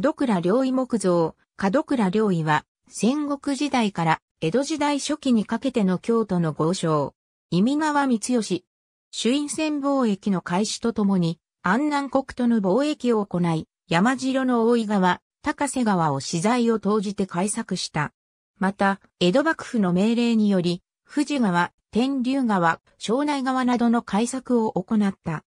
門倉良医木造、門倉良医は、戦国時代から江戸時代初期にかけての京都の豪商、意味川光義。朱印船貿易の開始とともに、安南国との貿易を行い、山城の大井川、高瀬川を資材を投じて開削した。また、江戸幕府の命令により、富士川、天竜川、庄内川などの開削を行った。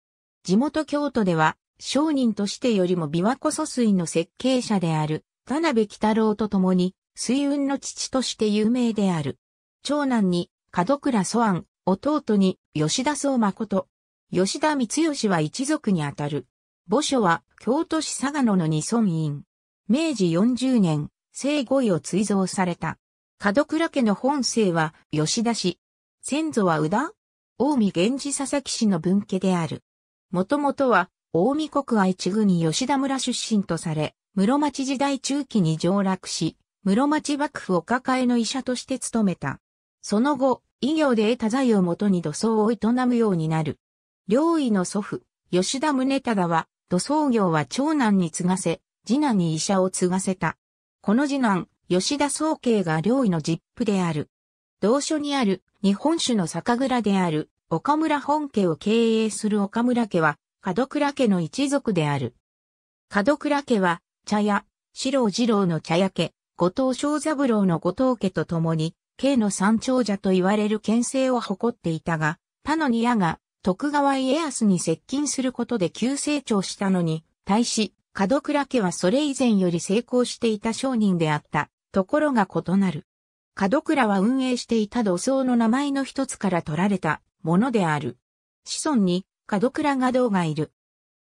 地元京都では、商人としてよりも琵琶湖疎水の設計者である田辺喜太郎と共に水運の父として有名である。長男に門倉祖安、弟に吉田総誠。吉田光義は一族にあたる。墓所は京都市佐賀野の二村院。明治40年、生後位を追贈された。門倉家の本姓は吉田氏。先祖は宇田近江源氏佐々木氏の分家である。もともとは近江国愛知郡吉田村出身とされ、室町時代中期に上洛し、室町幕府お抱えの医者として務めた。その後、医業で得た財をもとに土葬を営むようになる。領医の祖父、吉田宗忠は、土葬業は長男に継がせ、次男に医者を継がせた。この次男、吉田宗慶が領医の実父である。同書にある日本酒の酒蔵である岡村本家を経営する岡村家は門倉家の一族である。門倉家は、茶屋、四郎二郎の茶屋家、後藤正三郎の後藤家と共に、家の三長者と言われる県政を誇っていたが、他の二屋が徳川家康に接近することで急成長したのに、対し、門倉家はそれ以前より成功していた商人であった。ところが異なる。門倉は運営していた土葬の名前の一つから取られたものである。子孫に門倉画堂がいる。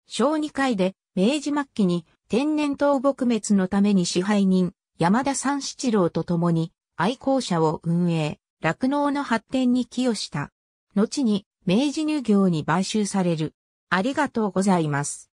小2階で、明治末期に天然痘撲滅のために支配人、山田三七郎と共に愛好者を運営、酪農の発展に寄与した。後に明治乳業に買収される。ありがとうございます。